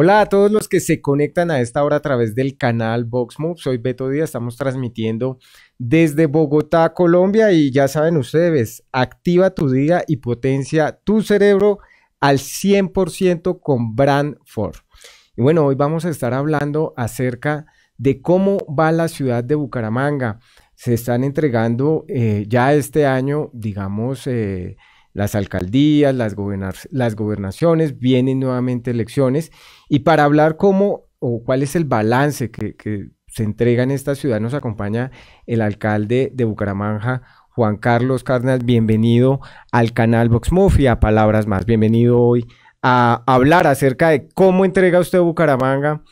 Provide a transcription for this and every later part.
Hola a todos los que se conectan a esta hora a través del canal VoxMove. Soy Beto Díaz, estamos transmitiendo desde Bogotá, Colombia y ya saben ustedes, activa tu día y potencia tu cerebro al 100% con Brand Ford. Y bueno, hoy vamos a estar hablando acerca de cómo va la ciudad de Bucaramanga. Se están entregando eh, ya este año, digamos, eh, las alcaldías, las gobernaciones, vienen nuevamente elecciones y para hablar cómo o cuál es el balance que, se entrega en esta ciudad, nos acompaña el alcalde de Bucaramanga, Juan Carlos Cárdenas, Bienvenido al canal Vox Mufi, a Palabras Más. Bienvenido hoy a hablar acerca de cómo entrega usted Bucaramanga,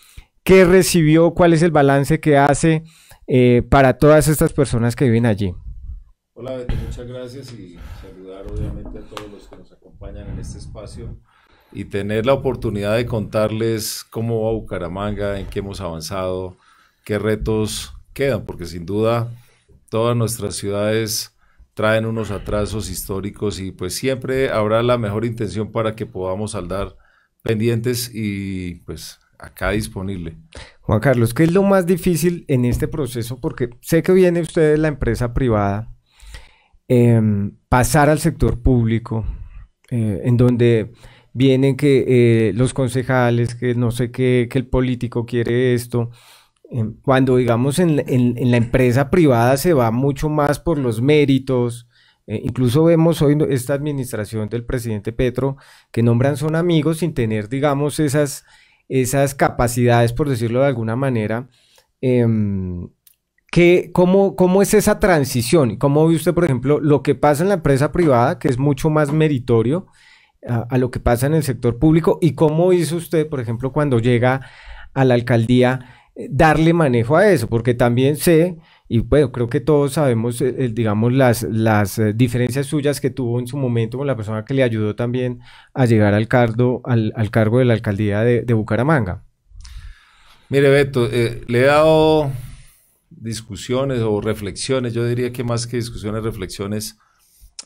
qué recibió, cuál es el balance que hace eh, para todas estas personas que viven allí. Hola, Beto, muchas gracias y saludar obviamente a todos los que nos acompañan en este espacio y tener la oportunidad de contarles cómo va Bucaramanga, en qué hemos avanzado, qué retos quedan, porque sin duda todas nuestras ciudades traen unos atrasos históricos y pues siempre habrá la mejor intención para que podamos saldar pendientes y pues acá disponible. Juan Carlos, ¿qué es lo más difícil en este proceso? Porque sé que viene usted de la empresa privada, em, pasar al sector público, eh, en donde vienen que eh, los concejales, que no sé qué, que el político quiere esto. Em, cuando, digamos, en, la empresa privada se va mucho más por los méritos. Eh, incluso vemos hoy esta administración del presidente Petro que nombran son amigos sin tener, digamos, esas, esas capacidades, por decirlo de alguna manera. Em, cómo, cómo, es esa transición? ¿Cómo ve usted, por ejemplo, lo que pasa en la empresa privada, que es mucho más meritorio, a, lo que pasa en el sector público y cómo hizo usted, por ejemplo, cuando llega a la alcaldía, eh, darle manejo a eso, porque también sé, y bueno, creo que todos sabemos, eh, eh, digamos, las, las diferencias suyas que tuvo en su momento con la persona que le ayudó también a llegar al, cargo, al, cargo de la alcaldía de, Bucaramanga. Mire, Beto, le he dado discusiones o reflexiones, yo diría que más que discusiones, reflexiones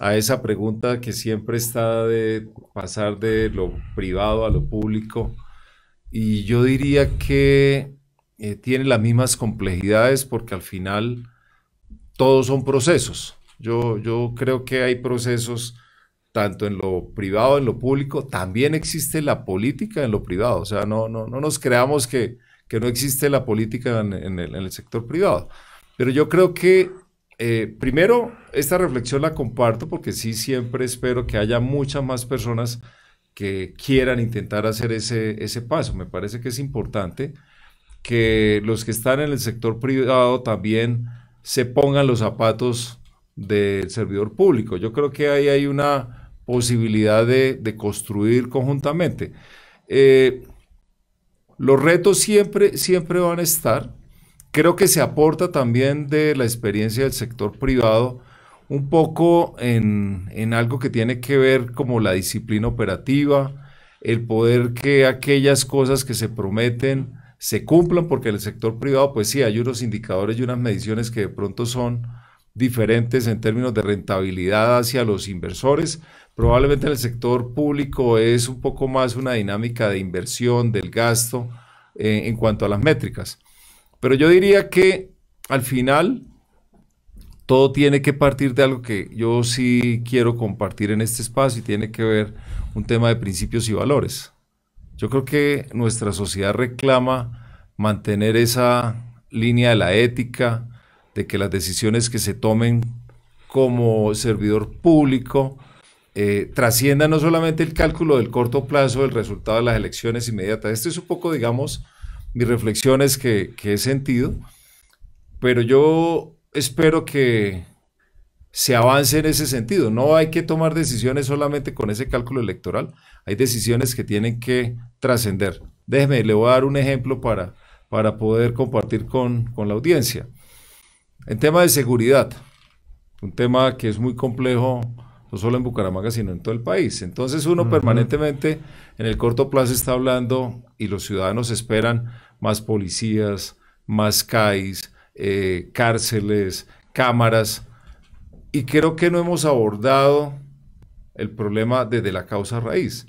a esa pregunta que siempre está de pasar de lo privado a lo público. Y yo diría que eh, tiene las mismas complejidades porque al final todos son procesos. Yo, yo creo que hay procesos tanto en lo privado, en lo público, también existe la política en lo privado. O sea, no, no, no nos creamos que, no existe la política en el sector privado. Pero yo creo que eh, primero, esta reflexión la comparto porque sí siempre espero que haya muchas más personas que quieran intentar hacer ese, paso. Me parece que es importante que los que están en el sector privado también se pongan los zapatos del servidor público. Yo creo que ahí hay una posibilidad de, construir conjuntamente. Eh, los retos siempre, siempre van a estar. Creo que se aporta también de la experiencia del sector privado un poco en, algo que tiene que ver como la disciplina operativa, el poder que aquellas cosas que se prometen se cumplan, porque en el sector privado, pues sí, hay unos indicadores y unas mediciones que de pronto son diferentes en términos de rentabilidad hacia los inversores. Probablemente en el sector público es un poco más una dinámica de inversión, del gasto, eh, en cuanto a las métricas. Pero yo diría que al final todo tiene que partir de algo que yo sí quiero compartir en este espacio y tiene que ver un tema de principios y valores. Yo creo que nuestra sociedad reclama mantener esa línea de la ética, de que las decisiones que se tomen como servidor público eh, trasciendan no solamente el cálculo del corto plazo el resultado de las elecciones inmediatas. Este es un poco, digamos, mis reflexiones que, que he sentido, pero yo espero que se avance en ese sentido. No hay que tomar decisiones solamente con ese cálculo electoral, hay decisiones que tienen que trascender. Déjeme, le voy a dar un ejemplo para, para poder compartir con, con la audiencia. En tema de seguridad, un tema que es muy complejo no solo en Bucaramanga, sino en todo el país. Entonces uno permanentemente en el corto plazo está hablando y los ciudadanos esperan más policías, más CAIs, eh, cárceles, cámaras. Y creo que no hemos abordado el problema desde la causa raíz.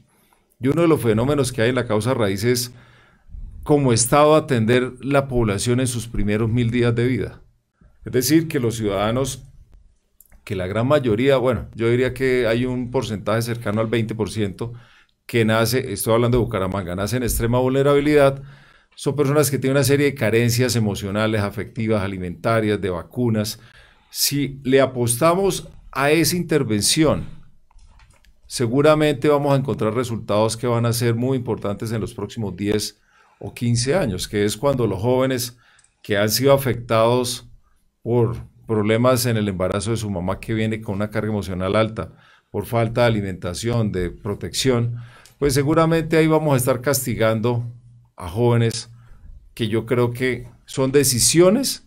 Y uno de los fenómenos que hay en la causa raíz es como Estado atender la población en sus primeros mil días de vida. Es decir, que los ciudadanos que la gran mayoría, bueno, yo diría que hay un porcentaje cercano al 20% que nace, estoy hablando de Bucaramanga, nace en extrema vulnerabilidad, son personas que tienen una serie de carencias emocionales, afectivas, alimentarias, de vacunas. Si le apostamos a esa intervención, seguramente vamos a encontrar resultados que van a ser muy importantes en los próximos 10 o 15 años, que es cuando los jóvenes que han sido afectados por problemas en el embarazo de su mamá que viene con una carga emocional alta, por falta de alimentación, de protección, pues seguramente ahí vamos a estar castigando a jóvenes que yo creo que son decisiones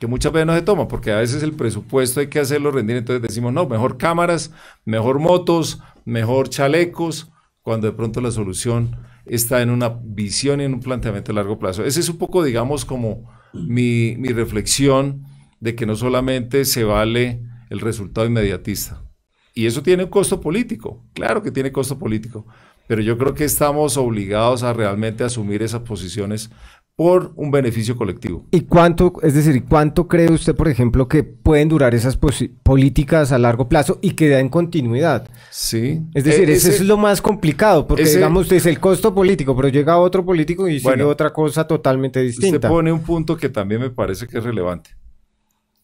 que muchas veces no se toman, porque a veces el presupuesto hay que hacerlo rendir, entonces decimos, no, mejor cámaras, mejor motos, mejor chalecos, cuando de pronto la solución está en una visión y en un planteamiento a largo plazo. Ese es un poco, digamos, como mi, mi reflexión de que no solamente se vale el resultado inmediatista. Y eso tiene un costo político, claro que tiene costo político, pero yo creo que estamos obligados a realmente asumir esas posiciones por un beneficio colectivo. ¿Y cuánto, es decir, cuánto cree usted, por ejemplo, que pueden durar esas políticas a largo plazo y que den continuidad? Sí. Es decir, e-, ese, es lo más complicado, porque digamos usted es el costo político, pero llega otro político y bueno, otra cosa totalmente distinta. Usted pone un punto que también me parece que es relevante.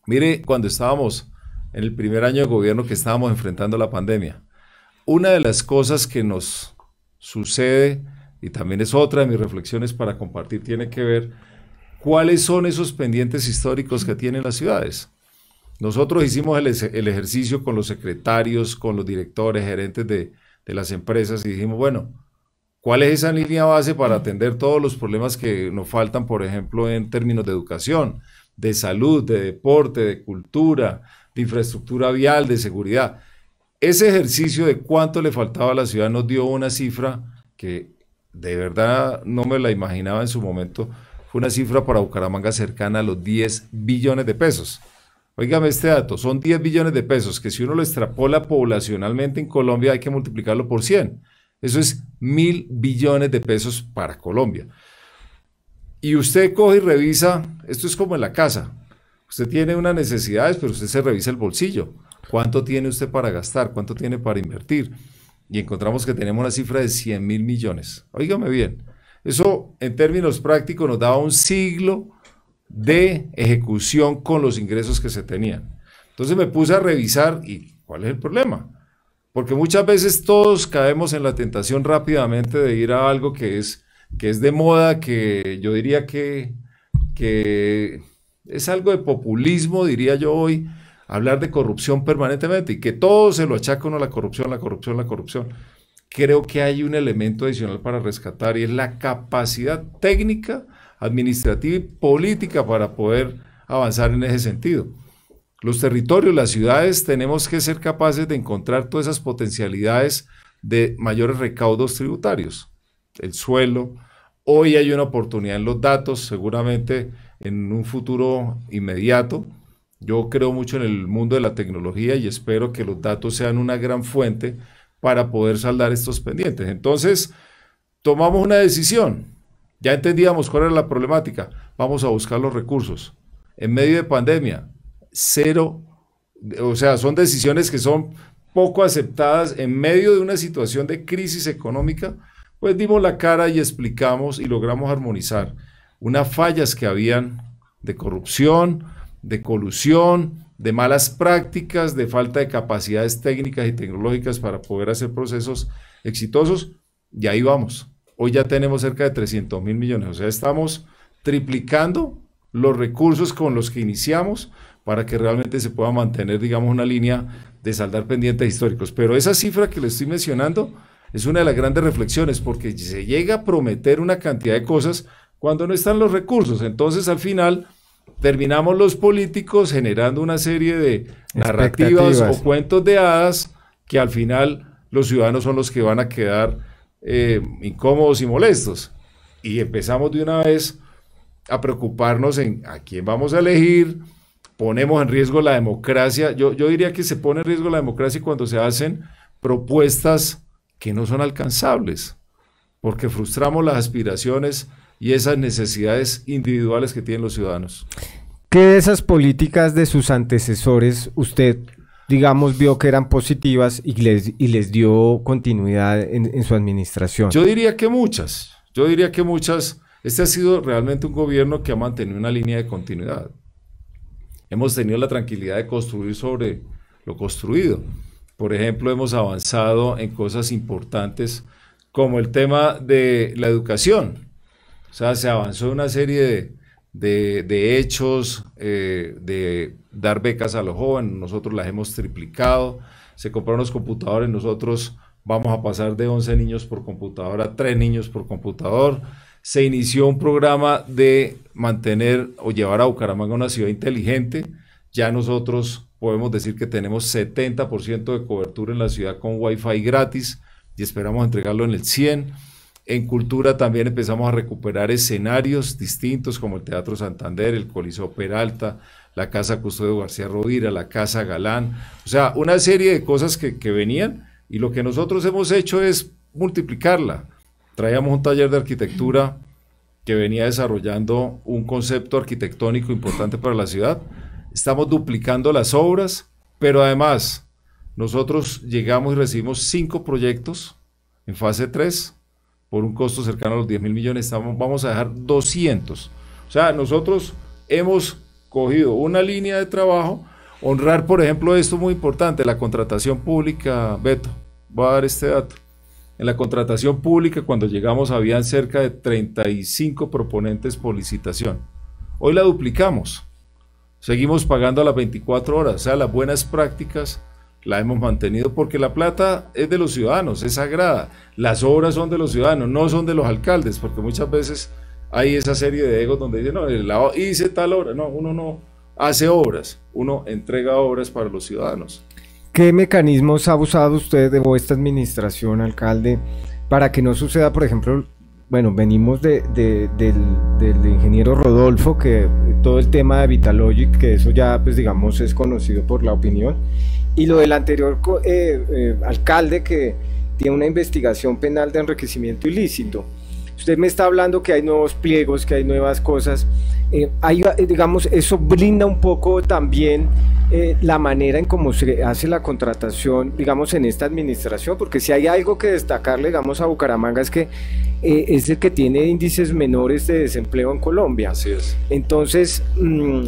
Mire, cuando estábamos en el primer año de gobierno que estábamos enfrentando la pandemia, una de las cosas que nos sucede, y también es otra de mis reflexiones para compartir, tiene que ver cuáles son esos pendientes históricos que tienen las ciudades. Nosotros hicimos el, ejercicio con los secretarios, con los directores, gerentes de las empresas y dijimos, bueno, ¿cuál es esa línea base para atender todos los problemas que nos faltan, por ejemplo, en términos de educación? de salud, de deporte, de cultura, de infraestructura vial, de seguridad. Ese ejercicio de cuánto le faltaba a la ciudad nos dio una cifra que de verdad no me la imaginaba en su momento. Fue una cifra para Bucaramanga cercana a los 10 billones de pesos. Óigame este dato, son 10 billones de pesos, que si uno lo extrapola poblacionalmente en Colombia hay que multiplicarlo por 100. Eso es mil billones de pesos para Colombia. Y usted coge y revisa, esto es como en la casa, usted tiene unas necesidades, pero usted se revisa el bolsillo. ¿Cuánto tiene usted para gastar? ¿Cuánto tiene para invertir? Y encontramos que tenemos una cifra de 100 mil millones. Óigame bien, eso en términos prácticos nos daba un siglo de ejecución con los ingresos que se tenían. Entonces me puse a revisar y ¿cuál es el problema? Porque muchas veces todos caemos en la tentación rápidamente de ir a algo que es que es de moda, que yo diría que, que es algo de populismo, diría yo hoy, hablar de corrupción permanentemente y que todo se lo achaca uno a la corrupción, la corrupción, la corrupción. Creo que hay un elemento adicional para rescatar y es la capacidad técnica, administrativa y política para poder avanzar en ese sentido. Los territorios, las ciudades, tenemos que ser capaces de encontrar todas esas potencialidades de mayores recaudos tributarios el suelo. Hoy hay una oportunidad en los datos, seguramente en un futuro inmediato. Yo creo mucho en el mundo de la tecnología y espero que los datos sean una gran fuente para poder saldar estos pendientes. Entonces, tomamos una decisión. Ya entendíamos cuál era la problemática. Vamos a buscar los recursos. En medio de pandemia, cero, o sea, son decisiones que son poco aceptadas en medio de una situación de crisis económica pues dimos la cara y explicamos y logramos armonizar unas fallas que habían de corrupción, de colusión, de malas prácticas, de falta de capacidades técnicas y tecnológicas para poder hacer procesos exitosos. Y ahí vamos. Hoy ya tenemos cerca de 300 mil millones. O sea, estamos triplicando los recursos con los que iniciamos para que realmente se pueda mantener, digamos, una línea de saldar pendientes históricos. Pero esa cifra que le estoy mencionando es una de las grandes reflexiones, porque se llega a prometer una cantidad de cosas cuando no están los recursos. Entonces, al final, terminamos los políticos generando una serie de narrativas o cuentos de hadas que al final los ciudadanos son los que van a quedar eh, incómodos y molestos. Y empezamos de una vez a preocuparnos en a quién vamos a elegir, ponemos en riesgo la democracia. Yo, yo diría que se pone en riesgo la democracia cuando se hacen propuestas que no son alcanzables, porque frustramos las aspiraciones y esas necesidades individuales que tienen los ciudadanos. ¿Qué de esas políticas de sus antecesores usted, digamos, vio que eran positivas y les, y les dio continuidad en, en su administración? Yo diría que muchas, yo diría que muchas. Este ha sido realmente un gobierno que ha mantenido una línea de continuidad. Hemos tenido la tranquilidad de construir sobre lo construido. Por ejemplo, hemos avanzado en cosas importantes como el tema de la educación. O sea, se avanzó una serie de, hechos, eh, de dar becas a los jóvenes, nosotros las hemos triplicado, se compraron los computadores, nosotros vamos a pasar de 11 niños por computadora a 3 niños por computador. Se inició un programa de mantener o llevar a Bucaramanga una ciudad inteligente. Ya nosotros podemos decir que tenemos 70% de cobertura en la ciudad con Wi-Fi gratis y esperamos entregarlo en el 100%. En cultura también empezamos a recuperar escenarios distintos como el Teatro Santander, el Coliseo Peralta, la Casa Custodio García Rodira, la Casa Galán, o sea, una serie de cosas que, que venían y lo que nosotros hemos hecho es multiplicarla. Traíamos un taller de arquitectura que venía desarrollando un concepto arquitectónico importante para la ciudad estamos duplicando las obras, pero además nosotros llegamos y recibimos cinco proyectos en fase 3 por un costo cercano a los 10 mil millones, estamos, vamos a dejar 200. O sea, nosotros hemos cogido una línea de trabajo, honrar, por ejemplo, esto muy importante, la contratación pública, Beto, voy a dar este dato. En la contratación pública, cuando llegamos, habían cerca de 35 proponentes por licitación. Hoy la duplicamos. Seguimos pagando a las 24 horas, o sea, las buenas prácticas las hemos mantenido porque la plata es de los ciudadanos, es sagrada. Las obras son de los ciudadanos, no son de los alcaldes, porque muchas veces hay esa serie de egos donde dicen, no, lado hice tal obra. No, uno no hace obras, uno entrega obras para los ciudadanos. ¿Qué mecanismos ha usado usted de esta administración, alcalde, para que no suceda, por ejemplo, bueno, venimos del, ingeniero Rodolfo, que todo el tema de Vitalogic, que eso ya, pues digamos, es conocido por la opinión, y lo del anterior eh, eh, alcalde que tiene una investigación penal de enriquecimiento ilícito. Usted me está hablando que hay nuevos pliegos, que hay nuevas cosas. Eh, ahí, eh, digamos, eso brinda un poco también eh, la manera en cómo se hace la contratación, digamos, en esta administración, porque si hay algo que destacarle, digamos, a Bucaramanga es que es el que tiene índices menores de desempleo en Colombia. Así es. Entonces, mm,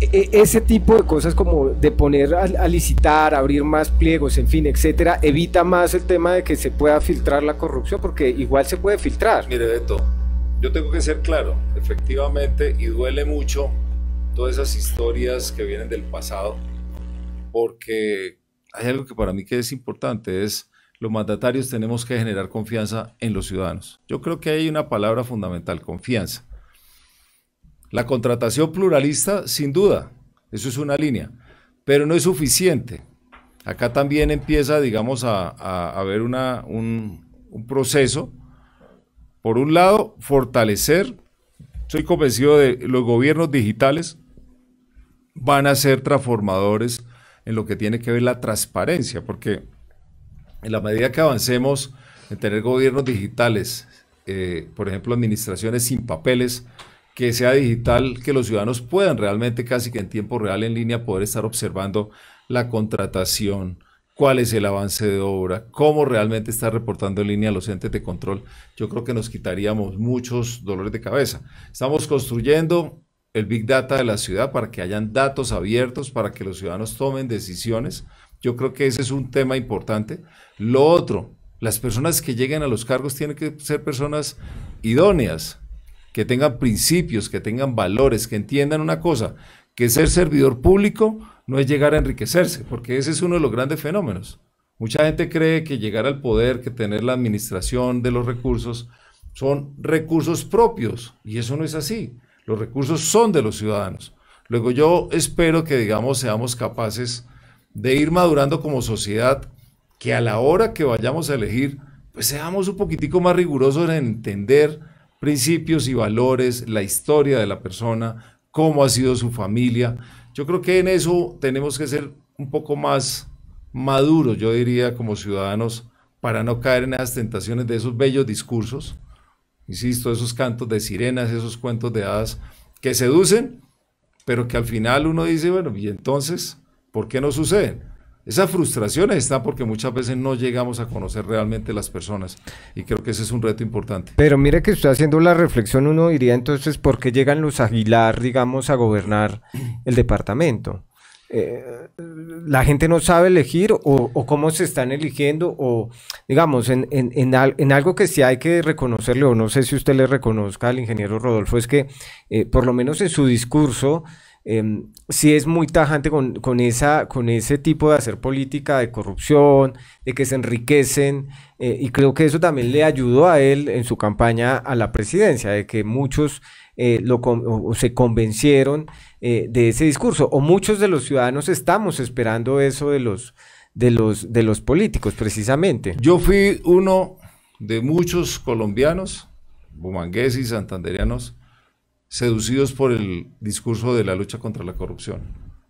e-, e-, ese tipo de cosas como de poner a, licitar, abrir más pliegos, en fin, etcétera, evita más el tema de que se pueda filtrar la corrupción, porque igual se puede filtrar. Mire, Beto, yo tengo que ser claro, efectivamente, y duele mucho todas esas historias que vienen del pasado, porque hay algo que para mí que es importante, es los mandatarios tenemos que generar confianza en los ciudadanos. Yo creo que hay una palabra fundamental, confianza. La contratación pluralista, sin duda, eso es una línea, pero no es suficiente. Acá también empieza, digamos, a, haber un, proceso. Por un lado, fortalecer, soy convencido de los gobiernos digitales van a ser transformadores en lo que tiene que ver la transparencia, porque en la medida que avancemos en tener gobiernos digitales, eh, por ejemplo, administraciones sin papeles, que sea digital, que los ciudadanos puedan realmente casi que en tiempo real en línea poder estar observando la contratación, cuál es el avance de obra, cómo realmente está reportando en línea los entes de control, yo creo que nos quitaríamos muchos dolores de cabeza. Estamos construyendo el Big Data de la ciudad para que hayan datos abiertos, para que los ciudadanos tomen decisiones. Yo creo que ese es un tema importante. Lo otro, las personas que lleguen a los cargos tienen que ser personas idóneas, que tengan principios, que tengan valores, que entiendan una cosa, que ser servidor público no es llegar a enriquecerse, porque ese es uno de los grandes fenómenos. Mucha gente cree que llegar al poder, que tener la administración de los recursos, son recursos propios, y eso no es así. Los recursos son de los ciudadanos. Luego yo espero que, digamos, seamos capaces de ir madurando como sociedad, que a la hora que vayamos a elegir, pues seamos un poquitico más rigurosos en entender principios y valores, la historia de la persona, cómo ha sido su familia. Yo creo que en eso tenemos que ser un poco más maduros, yo diría, como ciudadanos, para no caer en esas tentaciones de esos bellos discursos, insisto, esos cantos de sirenas, esos cuentos de hadas que seducen, pero que al final uno dice, bueno, y entonces, ¿por qué no suceden? Esa frustración está porque muchas veces no llegamos a conocer realmente las personas y creo que ese es un reto importante. Pero mire que usted haciendo la reflexión, uno diría entonces, ¿por qué llegan los Aguilar, digamos, a gobernar el departamento? Eh, la gente no sabe elegir o, cómo se están eligiendo o digamos en, algo que sí hay que reconocerle o no sé si usted le reconozca al ingeniero Rodolfo es que eh, por lo menos en su discurso Em, si es muy tajante con, esa, con ese tipo de hacer política de corrupción, de que se enriquecen, eh, y creo que eso también le ayudó a él en su campaña a la presidencia, de que muchos eh, lo, se convencieron eh, de ese discurso, o muchos de los ciudadanos estamos esperando eso de los, de los, de los políticos, precisamente. Yo fui uno de muchos colombianos, bumangueses y santandereanos, seducidos por el discurso de la lucha contra la corrupción.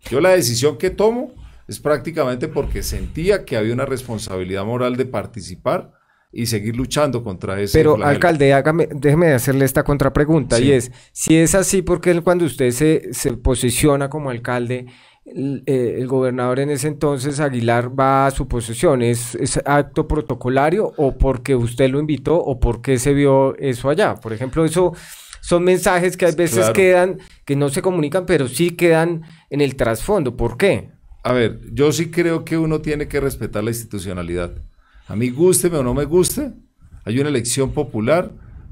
Yo la decisión que tomo es prácticamente porque sentía que había una responsabilidad moral de participar y seguir luchando contra eso. Pero, alcalde, déjeme hacerle esta contrapregunta, y es, si es así, porque cuando usted se, posiciona como alcalde, eh, el, gobernador en ese entonces, Aguilar, va a su posición, ¿Es, ¿Es, acto protocolario o porque usted lo invitó o porque se vio eso allá? Por ejemplo, eso son mensajes que a veces quedan, que no se comunican, pero sí quedan en el trasfondo. ¿Por qué? A ver, yo sí creo que uno tiene que respetar la institucionalidad. A mí guste o no me guste, hay una elección popular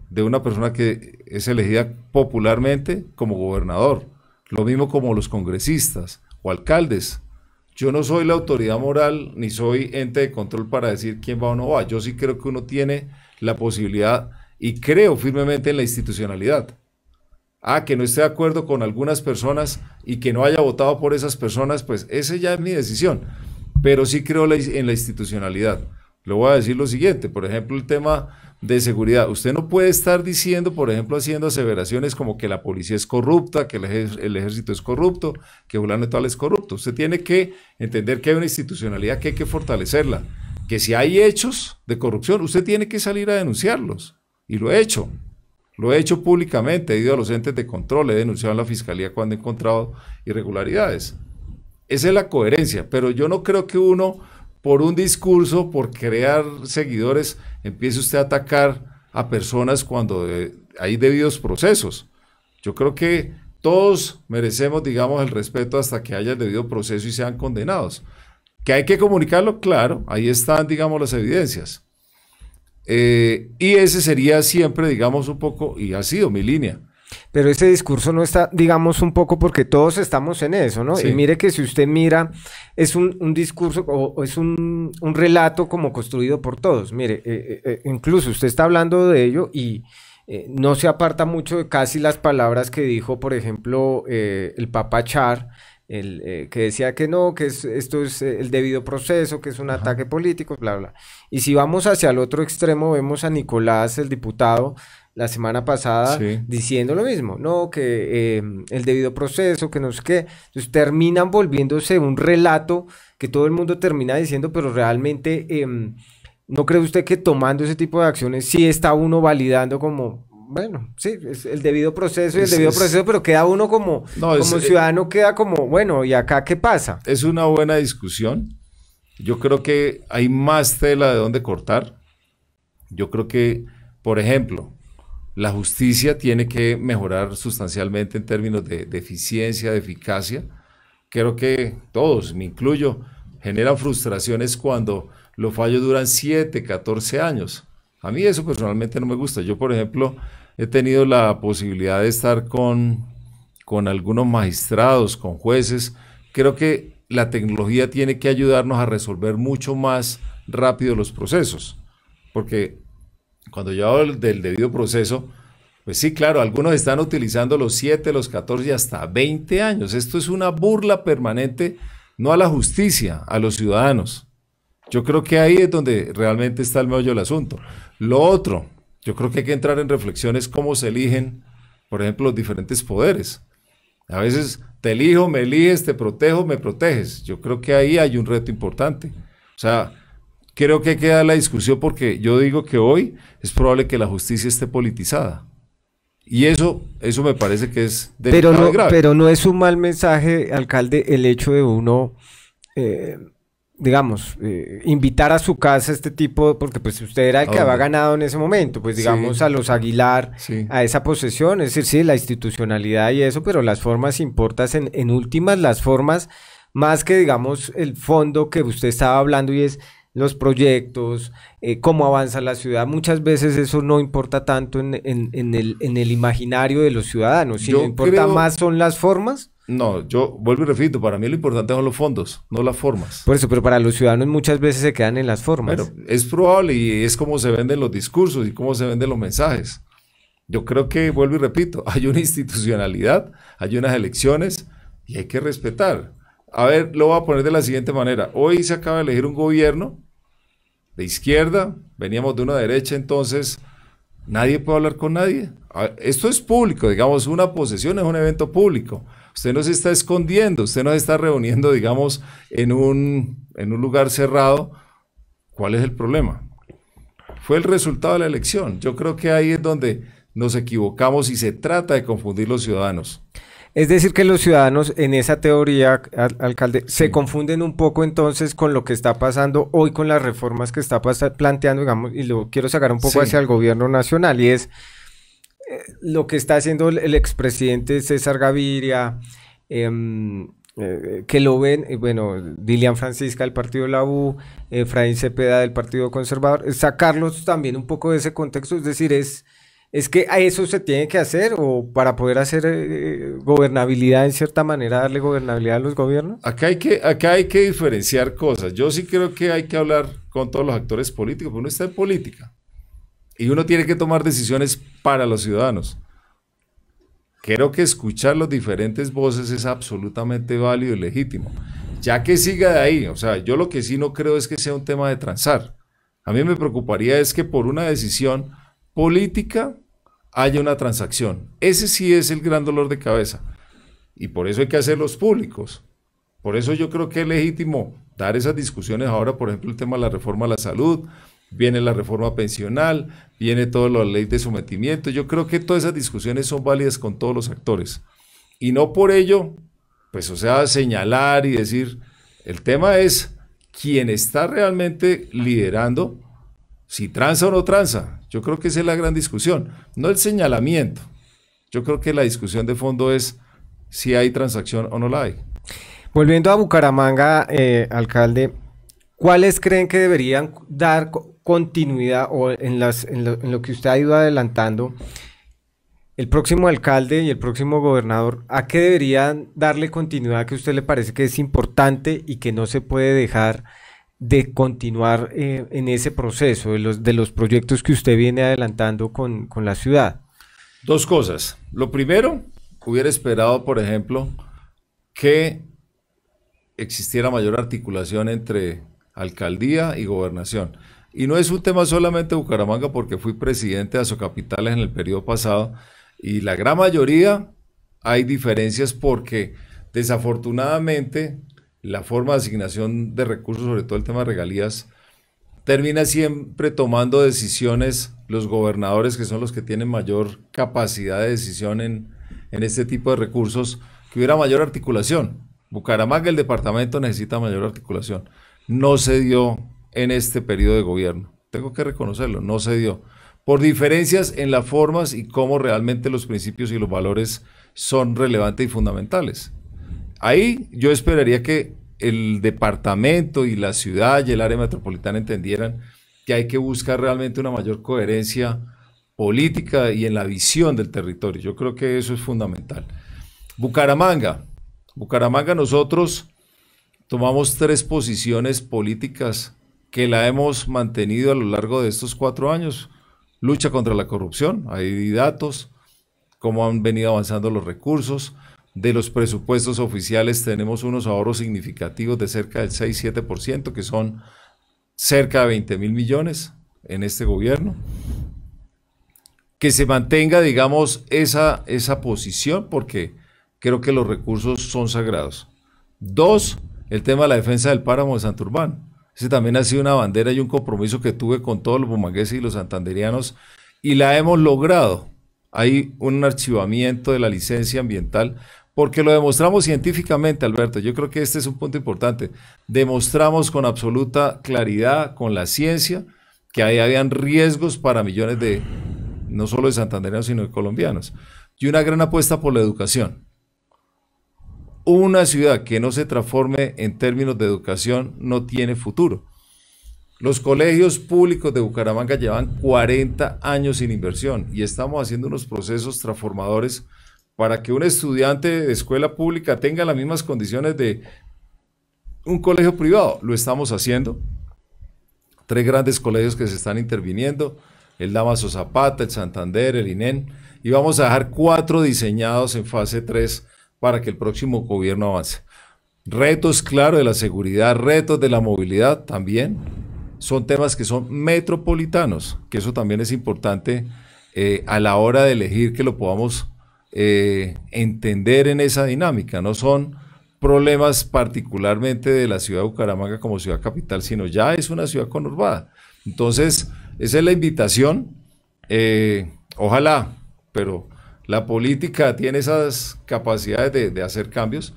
de una persona que es elegida popularmente como gobernador. Lo mismo como los congresistas o alcaldes. Yo no soy la autoridad moral ni soy ente de control para decir quién va o no va. Yo sí creo que uno tiene la posibilidad y creo firmemente en la institucionalidad. Ah, que no esté de acuerdo con algunas personas y que no haya votado por esas personas, pues esa ya es mi decisión. Pero sí creo en la institucionalidad. Le voy a decir lo siguiente, por ejemplo, el tema de seguridad. Usted no puede estar diciendo, por ejemplo, haciendo aseveraciones como que la policía es corrupta, que el, ejército es corrupto, que Julián tal es corrupto. Usted tiene que entender que hay una institucionalidad que hay que fortalecerla, que si hay hechos de corrupción, usted tiene que salir a denunciarlos. Y lo he hecho. Lo he hecho públicamente, he ido a los entes de control, he denunciado a la fiscalía cuando he encontrado irregularidades. Esa es la coherencia, pero yo no creo que uno, por un discurso, por crear seguidores, empiece usted a atacar a personas cuando eh, hay debidos procesos. Yo creo que todos merecemos, digamos, el respeto hasta que haya debido proceso y sean condenados. Que hay que comunicarlo, claro, ahí están, digamos, las evidencias. Eh, y ese sería siempre, digamos, un poco, y ha sido mi línea. Pero ese discurso no está, digamos, un poco porque todos estamos en eso, ¿no? Y mire que si usted mira, es un, discurso o, es un, relato como construido por todos. Mire, eh, eh, incluso usted está hablando de ello y no se aparta mucho de casi las palabras que dijo, por ejemplo, el Papa Char el, eh, que decía que no, que esto es eh, el debido proceso, que es un ataque político, bla, bla. Y si vamos hacia el otro extremo, vemos a Nicolás, el diputado, la semana pasada diciendo lo mismo, no, que em, el debido proceso, que no sé qué. Entonces terminan volviéndose un relato que todo el mundo termina diciendo, pero realmente... Em, ¿No cree usted que tomando ese tipo de acciones sí está uno validando como bueno, sí, es el debido proceso y el debido proceso, pero queda uno como, eh, ciudadano, queda como, bueno, ¿y acá qué pasa? Es una buena discusión. Yo creo que hay más tela de dónde cortar. Yo creo que, por ejemplo, la justicia tiene que mejorar sustancialmente en términos de, de eficiencia, de eficacia. Creo que todos, me incluyo, generan frustraciones cuando los fallos duran 7, 14 años. A mí eso personalmente no me gusta. Yo, por ejemplo, he tenido la posibilidad de estar con, con algunos magistrados, con jueces. Creo que la tecnología tiene que ayudarnos a resolver mucho más rápido los procesos. Porque cuando yo hablo del debido proceso, pues sí, claro, algunos están utilizando los 7, los 14 y hasta 20 años. Esto es una burla permanente, no a la justicia, a los ciudadanos. Yo creo que ahí es donde realmente está el meollo del asunto. Lo otro, yo creo que hay que entrar en reflexiones cómo se eligen, por ejemplo, los diferentes poderes. A veces te elijo, me eliges, te protejo, me proteges. Yo creo que ahí hay un reto importante. O sea, creo que queda la discusión porque yo digo que hoy es probable que la justicia esté politizada. Y eso, eso me parece que es pero no, Pero no es un mal mensaje, alcalde, el hecho de uno eh, digamos, eh, invitar a su casa este tipo, porque pues usted era el que había ganado en ese momento, pues digamos a los Aguilar, a esa posesión, es decir, sí, la institucionalidad y eso, pero las formas importas en, en últimas, las formas más que digamos el fondo que usted estaba hablando y es los proyectos, eh, cómo avanza la ciudad. Muchas veces eso no importa tanto en, en, el, en el, imaginario de los ciudadanos, sino importa más son las formas no, yo vuelvo y repito, para mí lo importante son los fondos, no las formas. Por eso, pero para los ciudadanos muchas veces se quedan en las formas. es probable y es como se venden los discursos y cómo se venden los mensajes. Yo creo que, vuelvo y repito, hay una institucionalidad, hay unas elecciones y hay que respetar. A ver, lo voy a poner de la siguiente manera. Hoy se acaba de elegir un gobierno de izquierda, veníamos de una derecha, entonces nadie puede hablar con nadie. esto es público, digamos, una posesión es un evento público. Usted nos está escondiendo, usted nos está reuniendo, digamos, en un, en un lugar cerrado. ¿Cuál es el problema? Fue el resultado de la elección. Yo creo que ahí es donde nos equivocamos y se trata de confundir los ciudadanos. Es decir, que los ciudadanos en esa teoría, alcalde, se confunden un poco entonces con lo que está pasando hoy con las reformas que está planteando, digamos, y lo quiero sacar un poco hacia el gobierno nacional, y es lo que está haciendo el, expresidente César Gaviria, em, eh, que lo ven, eh, bueno, Dilian Francisca del Partido de la U, eh, Efraín Cepeda del Partido Conservador, sacarlos también un poco de ese contexto, es decir, es, es que a eso se tiene que hacer o para poder hacer gobernabilidad en cierta manera, darle gobernabilidad a los gobiernos? Acá hay, que, acá hay que diferenciar cosas. Yo sí creo que hay que hablar con todos los actores políticos, pero no está en política. Y uno tiene que tomar decisiones para los ciudadanos. Creo que escuchar las diferentes voces es absolutamente válido y legítimo. Ya que siga de ahí, o sea, yo lo que sí no creo es que sea un tema de transar. A mí me preocuparía es que por una decisión política haya una transacción. Ese sí es el gran dolor de cabeza. Y por eso hay que hacerlos públicos. Por eso yo creo que es legítimo dar esas discusiones ahora, por ejemplo, el tema de la reforma a la salud, viene la reforma pensional, viene toda la ley de sometimiento. Yo creo que todas esas discusiones son válidas con todos los actores. Y no por ello, pues o sea, señalar y decir, el tema es quién está realmente liderando, si transa o no transa, Yo creo que esa es la gran discusión, no el señalamiento. Yo creo que la discusión de fondo es si hay transacción o no la hay. Volviendo a Bucaramanga, eh, alcalde, ¿Cuáles creen que deberían dar continuidad o en, lo, que usted ha ido adelantando? El próximo alcalde y el próximo gobernador, ¿a qué deberían darle continuidad que a usted le parece que es importante y que no se puede dejar de continuar eh, en ese proceso de los, de los proyectos que usted viene adelantando con, la ciudad? Dos cosas. Lo primero, que hubiera esperado, por ejemplo, que existiera mayor articulación entre alcaldía y gobernación. Y no es un tema solamente de Bucaramanga porque fui presidente de capitales en el periodo pasado y la gran mayoría hay diferencias porque desafortunadamente la forma de asignación de recursos, sobre todo el tema de regalías, termina siempre tomando decisiones los gobernadores que son los que tienen mayor capacidad de decisión en, en este tipo de recursos, que hubiera mayor articulación. Bucaramanga, el departamento necesita mayor articulación no se dio en este periodo de gobierno. Tengo que reconocerlo, no se dio. Por diferencias en las formas y cómo realmente los principios y los valores son relevantes y fundamentales. Ahí yo esperaría que el departamento y la ciudad y el área metropolitana entendieran que hay que buscar realmente una mayor coherencia política y en la visión del territorio. Yo creo que eso es fundamental. Bucaramanga. Bucaramanga nosotros tomamos tres posiciones políticas que la hemos mantenido a lo largo de estos cuatro años. Lucha contra la corrupción, hay datos, cómo han venido avanzando los recursos. De los presupuestos oficiales tenemos unos ahorros significativos de cerca del 6-7%, que son cerca de 20 mil millones en este gobierno. Que se mantenga, digamos, esa, esa posición, porque creo que los recursos son sagrados. Dos, el tema de la defensa del páramo de Santurbán. Ese también ha sido una bandera y un compromiso que tuve con todos los bumangueses y los santanderianos y la hemos logrado. Hay un archivamiento de la licencia ambiental porque lo demostramos científicamente, Alberto. Yo creo que este es un punto importante. Demostramos con absoluta claridad, con la ciencia, que ahí habían riesgos para millones de, no solo de santandereanos, sino de colombianos. Y una gran apuesta por la educación una ciudad que no se transforme en términos de educación no tiene futuro. Los colegios públicos de Bucaramanga llevan 40 años sin inversión y estamos haciendo unos procesos transformadores para que un estudiante de escuela pública tenga las mismas condiciones de un colegio privado. Lo estamos haciendo. Tres grandes colegios que se están interviniendo, el Damaso Zapata, el Santander, el INEN, e y vamos a dejar cuatro diseñados en fase 3 para que el próximo gobierno avance. Retos, claro, de la seguridad, retos de la movilidad también. Son temas que son metropolitanos, que eso también es importante eh, a la hora de elegir que lo podamos eh, entender en esa dinámica. No son problemas particularmente de la ciudad de Bucaramanga como ciudad capital, sino ya es una ciudad conurbada. Entonces, esa es la invitación. Eh, ojalá, pero la política tiene esas capacidades de, hacer cambios.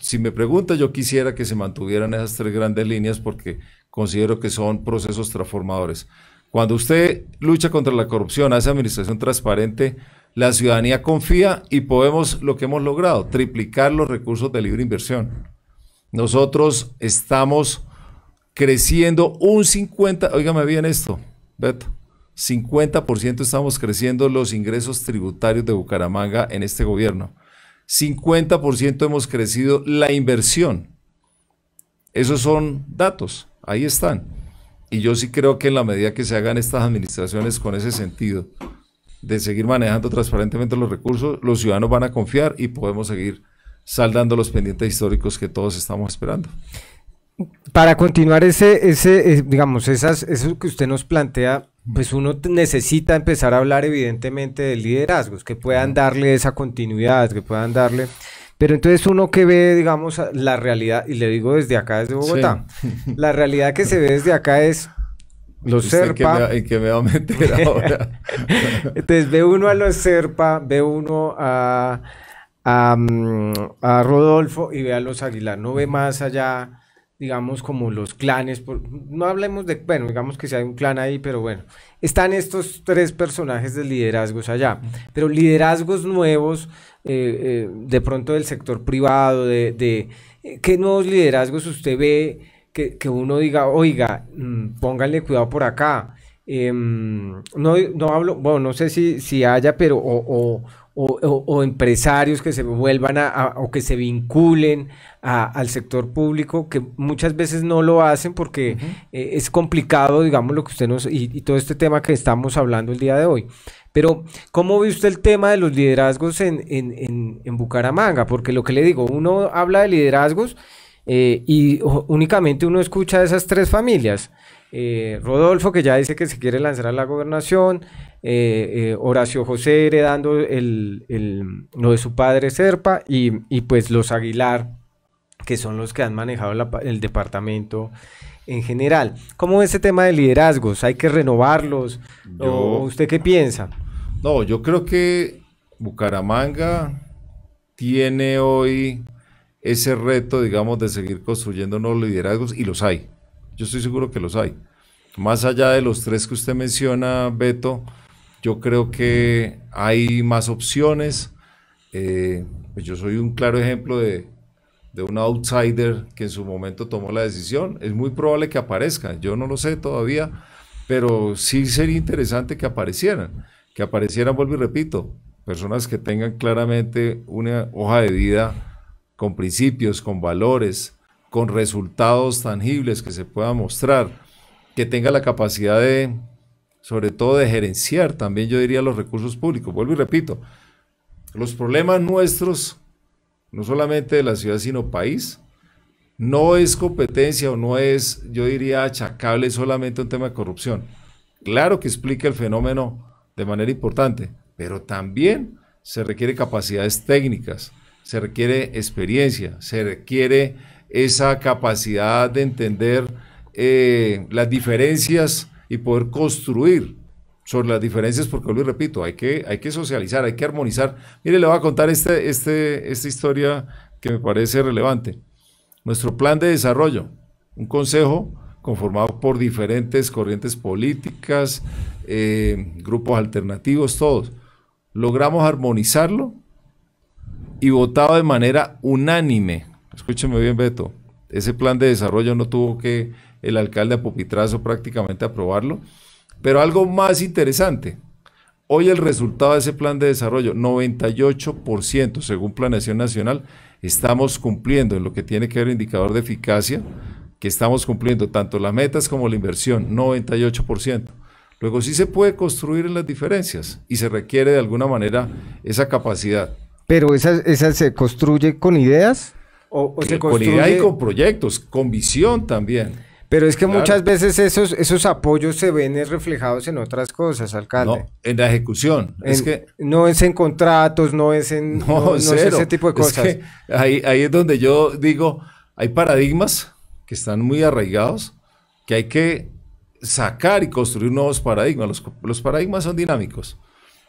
Si me pregunta, yo quisiera que se mantuvieran esas tres grandes líneas porque considero que son procesos transformadores. Cuando usted lucha contra la corrupción, hace administración transparente, la ciudadanía confía y podemos lo que hemos logrado, triplicar los recursos de libre inversión. Nosotros estamos creciendo un 50, óigame bien esto, Beto, 50% estamos creciendo los ingresos tributarios de Bucaramanga en este gobierno. 50% hemos crecido la inversión. Esos son datos, ahí están. Y yo sí creo que en la medida que se hagan estas administraciones con ese sentido de seguir manejando transparentemente los recursos, los ciudadanos van a confiar y podemos seguir saldando los pendientes históricos que todos estamos esperando. Para continuar ese, ese eh, digamos, esas, eso que usted nos plantea, pues uno necesita empezar a hablar evidentemente de liderazgos, que puedan darle esa continuidad, que puedan darle... Pero entonces uno que ve, digamos, la realidad, y le digo desde acá, desde Bogotá, la realidad que se ve desde acá es los serpa. ¿Y me va a meter ahora. entonces ve uno a los serpa, ve uno a, a, mm, a Rodolfo y ve a los Aguilar, no ve más allá digamos, como los clanes, no hablemos de, bueno, digamos que si hay un clan ahí, pero bueno, están estos tres personajes de liderazgos allá, pero liderazgos nuevos, eh, eh, de pronto del sector privado, de, eh, qué nuevos liderazgos usted ve que, uno diga, oiga, mm, póngale cuidado por acá. Em, no, no hablo, bueno, no sé si, si haya, pero o, o o, empresarios que se vuelvan a, o que se vinculen al sector público, que muchas veces no lo hacen porque eh, es complicado, digamos, lo que usted nos, y, todo este tema que estamos hablando el día de hoy. Pero, ¿cómo ve usted el tema de los liderazgos en, en, en, Bucaramanga? Porque lo que le digo, uno habla de liderazgos eh, y únicamente uno escucha de esas tres familias. Eh, Rodolfo, que ya dice que se quiere lanzar a la gobernación, eh, eh, Horacio José heredando el, lo de su padre Serpa y, pues los Aguilar, que son los que han manejado el departamento en general. ¿Cómo es ese tema de liderazgos? ¿Hay que renovarlos? ¿Usted qué piensa? No, yo creo que Bucaramanga tiene hoy ese reto, digamos, de seguir construyendo nuevos liderazgos y los hay. Yo estoy seguro que los hay. Más allá de los tres que usted menciona, Beto, yo creo que hay más opciones. Eh, pues yo soy un claro ejemplo de, de un outsider que en su momento tomó la decisión. Es muy probable que aparezca. yo no lo sé todavía, pero sí sería interesante que aparecieran, que aparecieran, vuelvo y repito, personas que tengan claramente una hoja de vida con principios, con valores, con resultados tangibles que se pueda mostrar, que tenga la capacidad de, sobre todo, de gerenciar también, yo diría, los recursos públicos. Vuelvo y repito, los problemas nuestros, no solamente de la ciudad, sino país, no es competencia o no es, yo diría, achacable solamente un tema de corrupción. Claro que explica el fenómeno de manera importante, pero también se requiere capacidades técnicas, se requiere experiencia, se requiere esa capacidad de entender eh, las diferencias y poder construir sobre las diferencias, porque lo repito, hay que, hay que socializar, hay que armonizar. Mire, le voy a contar este, este, esta historia que me parece relevante. Nuestro plan de desarrollo, un consejo conformado por diferentes corrientes políticas, eh, grupos alternativos, todos. Logramos armonizarlo y votado de manera unánime escúcheme bien Beto, ese plan de desarrollo no tuvo que el alcalde a prácticamente aprobarlo, pero algo más interesante, hoy el resultado de ese plan de desarrollo, 98% según Planeación Nacional, estamos cumpliendo en lo que tiene que ver indicador de eficacia, que estamos cumpliendo tanto las metas como la inversión, 98%. Luego sí se puede construir en las diferencias y se requiere de alguna manera esa capacidad. Pero esa, esa se construye con ideas o, Con y con proyectos, con visión también. Pero es que muchas veces esos, esos apoyos se ven reflejados en otras cosas, alcalde. No, en la ejecución. es que, no es en contratos, no es en ese tipo de cosas. ahí, ahí es donde yo digo, hay paradigmas que están muy arraigados, que hay que sacar y construir nuevos paradigmas. Los, los paradigmas son dinámicos.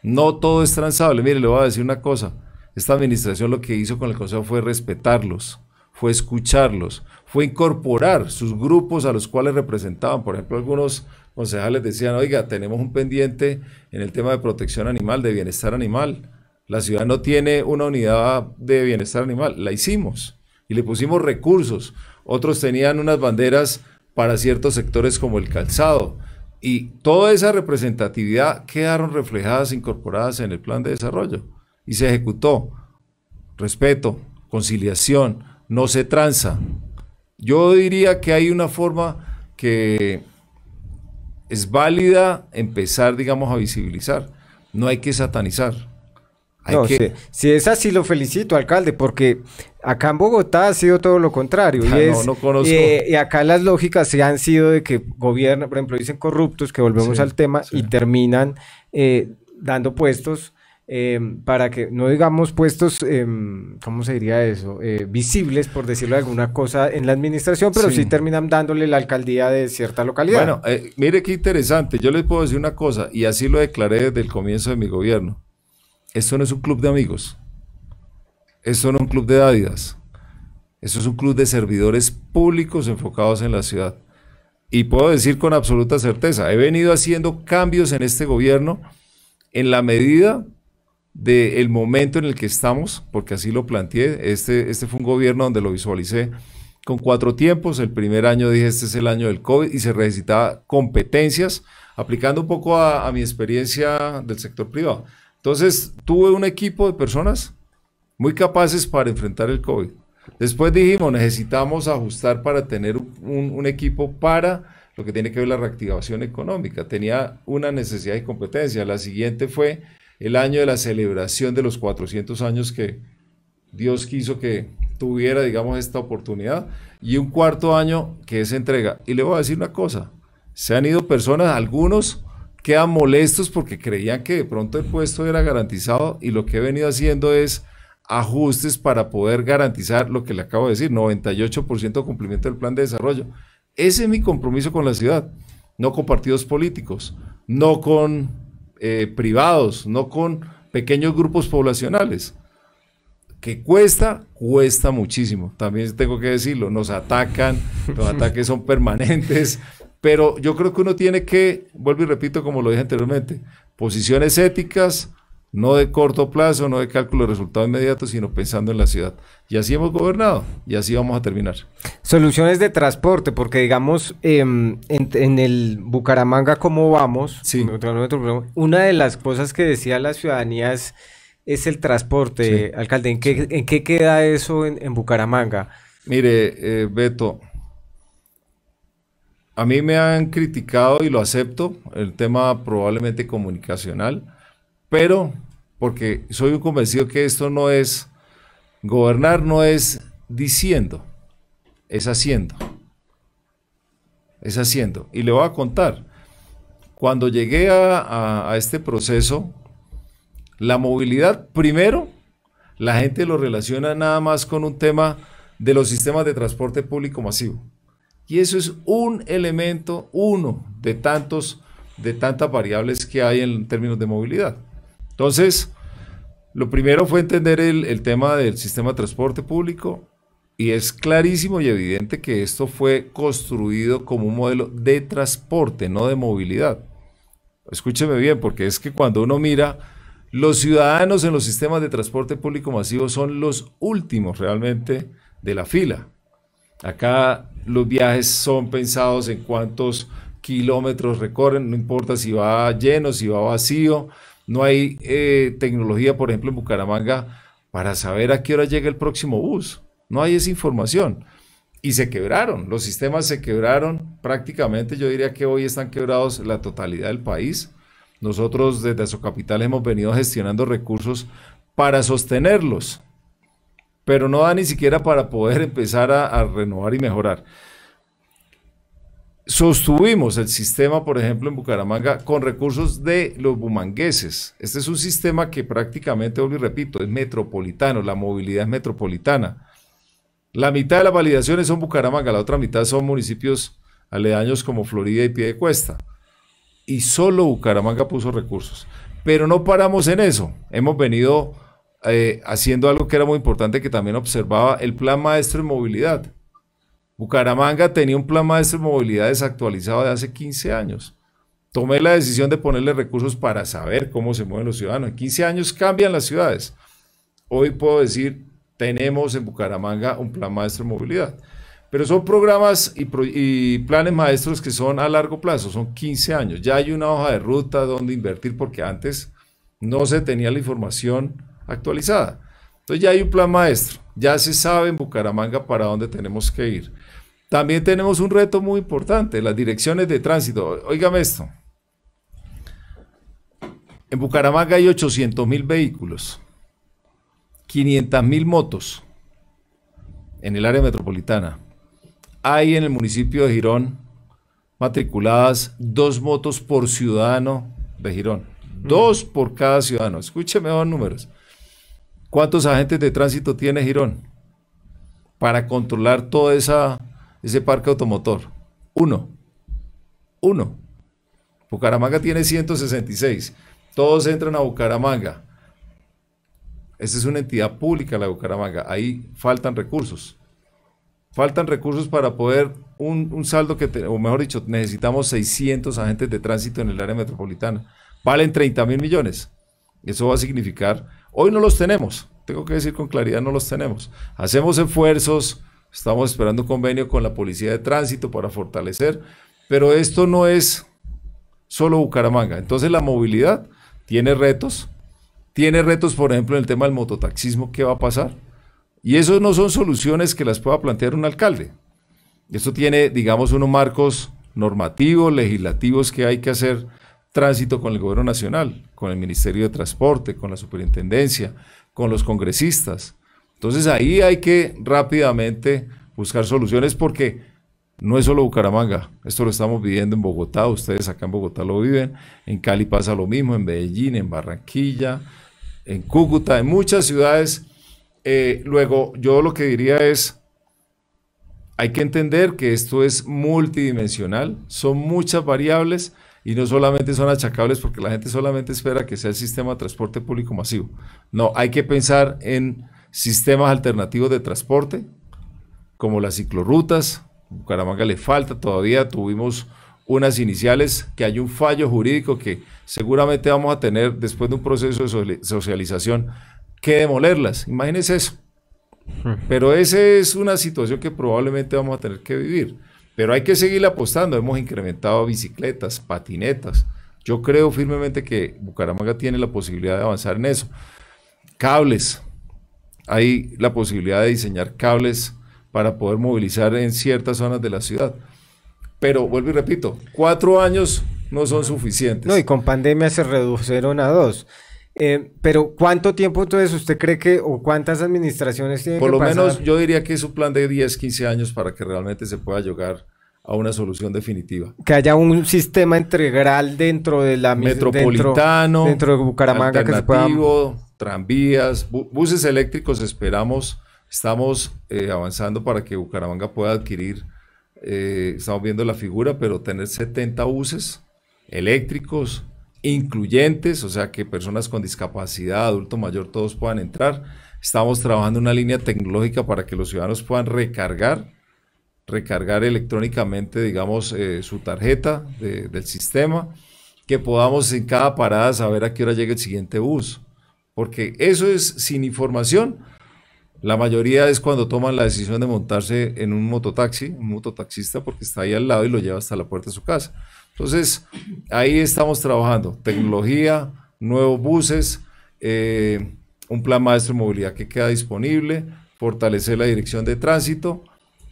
No todo es transable. Mire, le voy a decir una cosa. Esta administración lo que hizo con el Consejo fue respetarlos, fue escucharlos, fue incorporar sus grupos a los cuales representaban. Por ejemplo, algunos concejales decían, oiga, tenemos un pendiente en el tema de protección animal, de bienestar animal. La ciudad no tiene una unidad de bienestar animal. La hicimos y le pusimos recursos. Otros tenían unas banderas para ciertos sectores como el calzado. Y toda esa representatividad quedaron reflejadas, incorporadas en el plan de desarrollo y se ejecutó. Respeto, conciliación, no se tranza. Yo diría que hay una forma que es válida empezar, digamos, a visibilizar. No hay que satanizar. si, es así, lo felicito, alcalde, porque acá en Bogotá ha sido todo lo contrario. y, ah, no, eh, y acá las lógicas se han sido de que gobiernan, por ejemplo, dicen corruptos, que volvemos al tema, y terminan eh, dando puestos Em, para que no digamos puestos, em, ¿cómo se diría eso? Eh, visibles, por decirlo de alguna cosa, en la administración, pero sí, terminan dándole la alcaldía de cierta localidad. Bueno, eh, mire qué interesante, yo les puedo decir una cosa, y así lo declaré desde el comienzo de mi gobierno. Esto no es un club de amigos, esto no es un club de dádidas, esto es un club de servidores públicos enfocados en la ciudad. Y puedo decir con absoluta certeza, he venido haciendo cambios en este gobierno en la medida del momento en el que estamos, porque así lo planteé. Este, este fue un gobierno donde lo visualicé con cuatro tiempos. El primer año dije, este es el año del COVID y se necesitaba competencias, aplicando un poco a, mi experiencia del sector privado. Entonces, tuve un equipo de personas muy capaces para enfrentar el COVID. Después dijimos, necesitamos ajustar para tener un, equipo para lo que tiene que ver la reactivación económica. Tenía una necesidad de competencia. La siguiente fue el año de la celebración de los 400 años que Dios quiso que tuviera, digamos, esta oportunidad, y un cuarto año que es entrega. Y le voy a decir una cosa, se han ido personas, algunos quedan molestos porque creían que de pronto el puesto era garantizado y lo que he venido haciendo es ajustes para poder garantizar lo que le acabo de decir, 98% cumplimiento del plan de desarrollo. Ese es mi compromiso con la ciudad, no con partidos políticos, no con eh, privados, no con pequeños grupos poblacionales. Que cuesta, cuesta muchísimo. También tengo que decirlo, nos atacan, los ataques son permanentes, pero yo creo que uno tiene que, vuelvo y repito como lo dije anteriormente, posiciones éticas, no de corto plazo, no de cálculo de resultado inmediato, sino pensando en la ciudad. Y así hemos gobernado y así vamos a terminar. Soluciones de transporte, porque digamos, em, en, el Bucaramanga, ¿cómo vamos? Sí. Una de las cosas que decía la ciudadanía es, el transporte, alcalde. ¿En qué, queda eso en, Bucaramanga? Mire, eh, Beto, a mí me han criticado y lo acepto, el tema probablemente comunicacional pero porque soy un convencido que esto no es, gobernar no es diciendo, es haciendo. Es haciendo. Y le voy a contar, cuando llegué a, este proceso, la movilidad primero, la gente lo relaciona nada más con un tema de los sistemas de transporte público masivo. Y eso es un elemento, uno de tantos, de tantas variables que hay en términos de movilidad. Entonces, lo primero fue entender el, tema del sistema de transporte público y es clarísimo y evidente que esto fue construido como un modelo de transporte, no de movilidad. Escúcheme bien, porque es que cuando uno mira, los ciudadanos en los sistemas de transporte público masivo son los últimos realmente de la fila. Acá los viajes son pensados en cuántos kilómetros recorren, no importa si va lleno, si va vacío, no hay eh, tecnología, por ejemplo, en Bucaramanga para saber a qué hora llega el próximo bus. No hay esa información. Y se quebraron, los sistemas se quebraron prácticamente, yo diría que hoy están quebrados la totalidad del país. Nosotros desde su capital hemos venido gestionando recursos para sostenerlos, pero no da ni siquiera para poder empezar a renovar y mejorar. Sostuvimos el sistema, por ejemplo, en Bucaramanga con recursos de los bumangueses. Este es un sistema que prácticamente, hoy repito, es metropolitano, la movilidad es metropolitana. La mitad de las validaciones son Bucaramanga, la otra mitad son municipios aledaños como Florida y Piedecuesta. Y solo Bucaramanga puso recursos. Pero no paramos en eso. Hemos venido eh, haciendo algo que era muy importante que también observaba el Plan Maestro en Movilidad. Bucaramanga tenía un plan maestro de movilidad desactualizado de hace 15 años. Tomé la decisión de ponerle recursos para saber cómo se mueven los ciudadanos. En 15 años cambian las ciudades. Hoy puedo decir, tenemos en Bucaramanga un plan maestro de movilidad. Pero son programas y, y, planes maestros que son a largo plazo, son 15 años. Ya hay una hoja de ruta donde invertir porque antes no se tenía la información actualizada. Entonces ya hay un plan maestro, ya se sabe en Bucaramanga para dónde tenemos que ir. También tenemos un reto muy importante, las direcciones de tránsito. Óigame esto. En Bucaramanga hay 800 mil vehículos, 500 mil motos en el área metropolitana. Hay en el municipio de Girón matriculadas dos motos por ciudadano de Girón. Mm. Dos por cada ciudadano. Escúcheme dos números. ¿Cuántos agentes de tránsito tiene Girón? Para controlar toda esa ese parque automotor? Uno. Uno. Bucaramanga tiene 166. Todos entran a Bucaramanga. esa es una entidad pública la Bucaramanga. Ahí faltan recursos. Faltan recursos para poder un, saldo que, o mejor dicho, necesitamos 600 agentes de tránsito en el área metropolitana. Valen 30 mil millones. Eso va a significar, hoy no los tenemos, tengo que decir con claridad, no los tenemos. Hacemos esfuerzos, Estamos esperando un convenio con la Policía de Tránsito para fortalecer, pero esto no es solo Bucaramanga. Entonces la movilidad tiene retos, tiene retos, por ejemplo, en el tema del mototaxismo, ¿qué va a pasar? Y eso no son soluciones que las pueda plantear un alcalde. Esto tiene, digamos, unos marcos normativos, legislativos que hay que hacer tránsito con el gobierno nacional, con el Ministerio de Transporte, con la superintendencia, con los congresistas. Entonces ahí hay que rápidamente buscar soluciones porque no es solo Bucaramanga, esto lo estamos viviendo en Bogotá, ustedes acá en Bogotá lo viven, en Cali pasa lo mismo, en Medellín, en Barranquilla, en Cúcuta, en muchas ciudades. Eh, luego, yo lo que diría es, hay que entender que esto es multidimensional, son muchas variables y no solamente son achacables porque la gente solamente espera que sea el sistema de transporte público masivo. No, hay que pensar en sistemas alternativos de transporte, como las ciclorrutas. Bucaramanga le falta, todavía tuvimos unas iniciales que hay un fallo jurídico que seguramente vamos a tener después de un proceso de socialización que demolerlas. Imagínense eso. Pero esa es una situación que probablemente vamos a tener que vivir. Pero hay que seguir apostando. Hemos incrementado bicicletas, patinetas. Yo creo firmemente que Bucaramanga tiene la posibilidad de avanzar en eso. Cables, hay la posibilidad de diseñar cables para poder movilizar en ciertas zonas de la ciudad. Pero vuelvo y repito, cuatro años no son suficientes. No, y con pandemia se redujeron a dos. Eh, pero ¿cuánto tiempo entonces usted cree que o cuántas administraciones tienen? Por lo menos yo diría que es un plan de 10, 15 años para que realmente se pueda llegar a una solución definitiva. Que haya un sistema integral dentro de la metropolitano, dentro, de Bucaramanga que se tranvías, buses eléctricos esperamos, estamos eh, avanzando para que Bucaramanga pueda adquirir eh, estamos viendo la figura, pero tener 70 buses eléctricos incluyentes, o sea que personas con discapacidad, adulto mayor, todos puedan entrar. Estamos trabajando una línea tecnológica para que los ciudadanos puedan recargar recargar electrónicamente, digamos, eh, su tarjeta del sistema, que podamos en cada parada saber a qué hora llega el siguiente bus. Porque eso es sin información. La mayoría es cuando toman la decisión de montarse en un mototaxi, un mototaxista, porque está ahí al lado y lo lleva hasta la puerta de su casa. Entonces, ahí estamos trabajando. Tecnología, nuevos buses, eh, un plan maestro de movilidad que queda disponible, fortalecer la dirección de tránsito,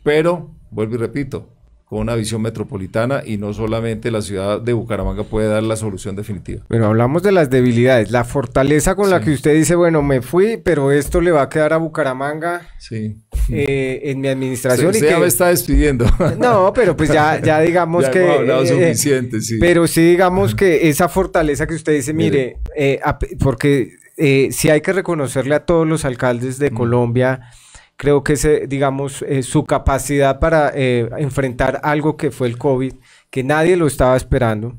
pero vuelvo y repito, con una visión metropolitana y no solamente la ciudad de Bucaramanga puede dar la solución definitiva. Bueno, hablamos de las debilidades, la fortaleza con la que usted dice, bueno, me fui, pero esto le va a quedar a Bucaramanga sí. Eh, en mi administración. me está despidiendo. No, pero pues ya, ya digamos que... Hablado eh, suficiente, sí. Pero sí digamos que esa fortaleza que usted dice, mire, eh, porque si hay que reconocerle a todos los alcaldes de mm. Colombia, creo que ese digamos, eh, su capacidad para eh, enfrentar algo que fue el COVID, que nadie lo estaba esperando,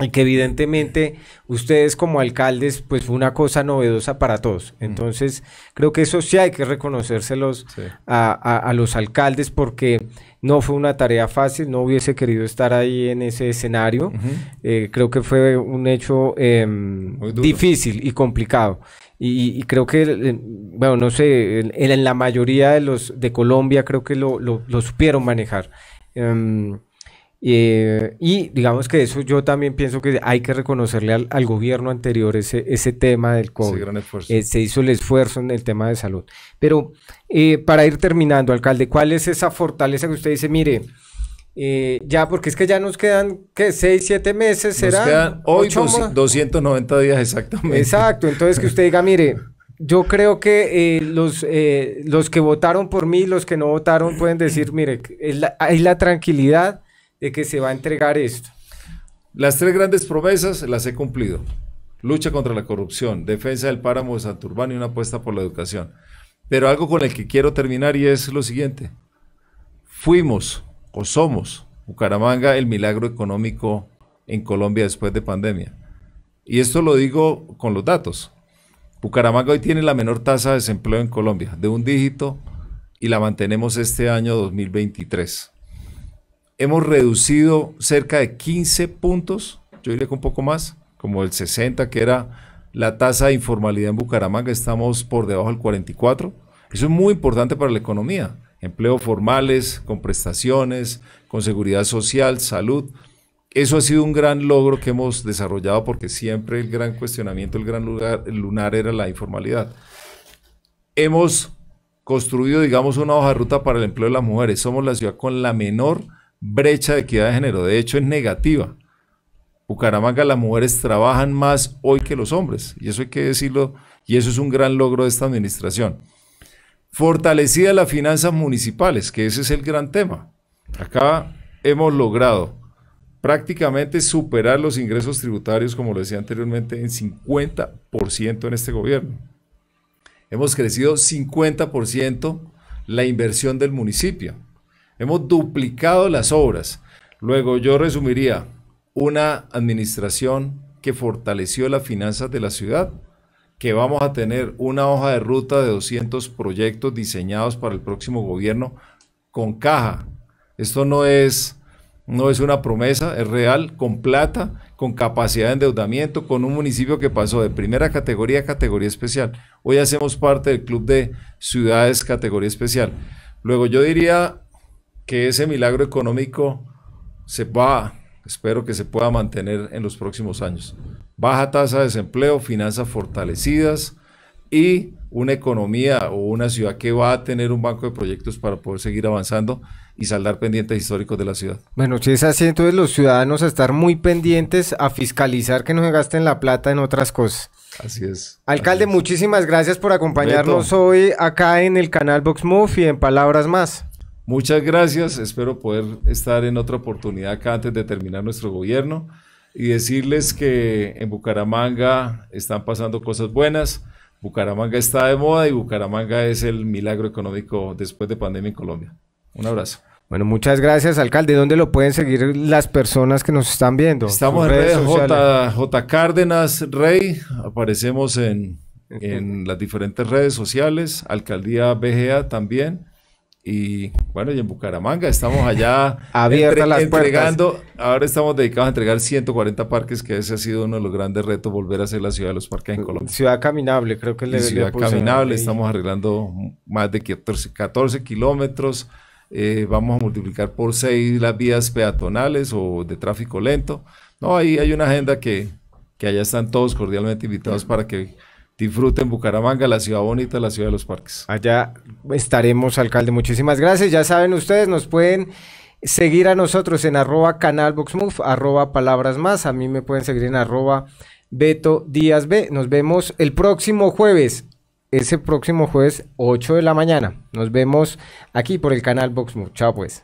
y que evidentemente ustedes como alcaldes, pues fue una cosa novedosa para todos. Mm. Entonces, creo que eso sí hay que reconocérselos a, a, los alcaldes porque no fue una tarea fácil, no hubiese querido estar ahí en ese escenario. Eh, creo que fue un hecho em, difícil y complicado. y creo que bueno, no sé, en, la mayoría de los de Colombia creo que lo, supieron manejar. Em, eh, y digamos que eso yo también pienso que hay que reconocerle al, gobierno anterior ese, ese tema del COVID. Gran esfuerzo. Eh, se hizo el esfuerzo en el tema de salud. Pero eh, para ir terminando, alcalde, ¿cuál es esa fortaleza que usted dice, mire, ya, porque es que ya nos quedan, ¿qué? ¿Seis, siete meses? ¿Será? Nos quedan doscientos 290 días exactamente. Exacto, entonces que usted diga, mire, yo creo que eh, los, eh, los que votaron por mí, y los que no votaron, pueden decir, mire, hay la tranquilidad de que se va a entregar esto. Las tres grandes promesas las he cumplido. Lucha contra la corrupción, defensa del páramo de Santurbán y una apuesta por la educación. Pero algo con el que quiero terminar y es lo siguiente. Fuimos o somos Bucaramanga el milagro económico en Colombia después de pandemia. Y esto lo digo con los datos. Bucaramanga hoy tiene la menor tasa de desempleo en Colombia, de un dígito, y la mantenemos este año 2023. Hemos reducido cerca de 15 puntos, yo diría que un poco más, como el 60 que era la tasa de informalidad en Bucaramanga, estamos por debajo del 44. Eso es muy importante para la economía. Empleo formales, con prestaciones, con seguridad social, salud eso ha sido un gran logro que hemos desarrollado porque siempre el gran cuestionamiento, el gran lugar, el lunar era la informalidad. Hemos construido, digamos, una hoja de ruta para el empleo de las mujeres. Somos la ciudad con la menor brecha de equidad de género. De hecho, es negativa. Bucaramanga, las mujeres trabajan más hoy que los hombres. Y eso hay que decirlo. Y eso es un gran logro de esta administración. Fortalecida las finanzas municipales, que ese es el gran tema. Acá hemos logrado prácticamente superar los ingresos tributarios, como lo decía anteriormente, en 50% en este gobierno. Hemos crecido 50% la inversión del municipio. Hemos duplicado las obras. Luego yo resumiría, una administración que fortaleció las finanzas de la ciudad, que vamos a tener una hoja de ruta de 200 proyectos diseñados para el próximo gobierno con caja. Esto no es no es una promesa, es real, con plata, con capacidad de endeudamiento, con un municipio que pasó de primera categoría a categoría especial. Hoy hacemos parte del club de ciudades categoría especial. Luego yo diría que ese milagro económico se va, espero que se pueda mantener en los próximos años. Baja tasa de desempleo, finanzas fortalecidas y una economía o una ciudad que va a tener un banco de proyectos para poder seguir avanzando y saldar pendientes históricos de la ciudad. Bueno, si es así, entonces los ciudadanos a estar muy pendientes a fiscalizar que no se gasten la plata en otras cosas. Así es. Alcalde, muchísimas gracias por acompañarnos hoy acá en el canal Vox y en Palabras Más. Muchas gracias, espero poder estar en otra oportunidad acá antes de terminar nuestro gobierno y decirles que en Bucaramanga están pasando cosas buenas. Bucaramanga está de moda y Bucaramanga es el milagro económico después de pandemia en Colombia. Un abrazo. Bueno, muchas gracias, alcalde. ¿Dónde lo pueden seguir las personas que nos están viendo? Estamos en redes, J, Cárdenas Rey. Aparecemos en, en las diferentes redes sociales, Alcaldía BGA también. Y bueno, y en Bucaramanga estamos allá Abierta las entregando. Ahora estamos dedicados a entregar 140 parques, que ese ha sido uno de los grandes retos, volver a ser la ciudad de los parques en Colombia. Ciudad caminable, creo que le Ciudad caminable, estamos arreglando más de 14, 14 kilómetros eh, vamos a multiplicar por seis las vías peatonales o de tráfico lento. No, ahí hay una agenda que, que allá están todos cordialmente invitados para que disfruten Bucaramanga, la ciudad bonita, la ciudad de los parques. Allá estaremos, alcalde. Muchísimas gracias. Ya saben ustedes, nos pueden seguir a nosotros en arroba canalboxmove, arroba palabras más. A mí me pueden seguir en arroba Beto días. Nos vemos el próximo jueves ese próximo jueves 8 de la mañana. Nos vemos aquí por el canal Boxmo. Chao pues.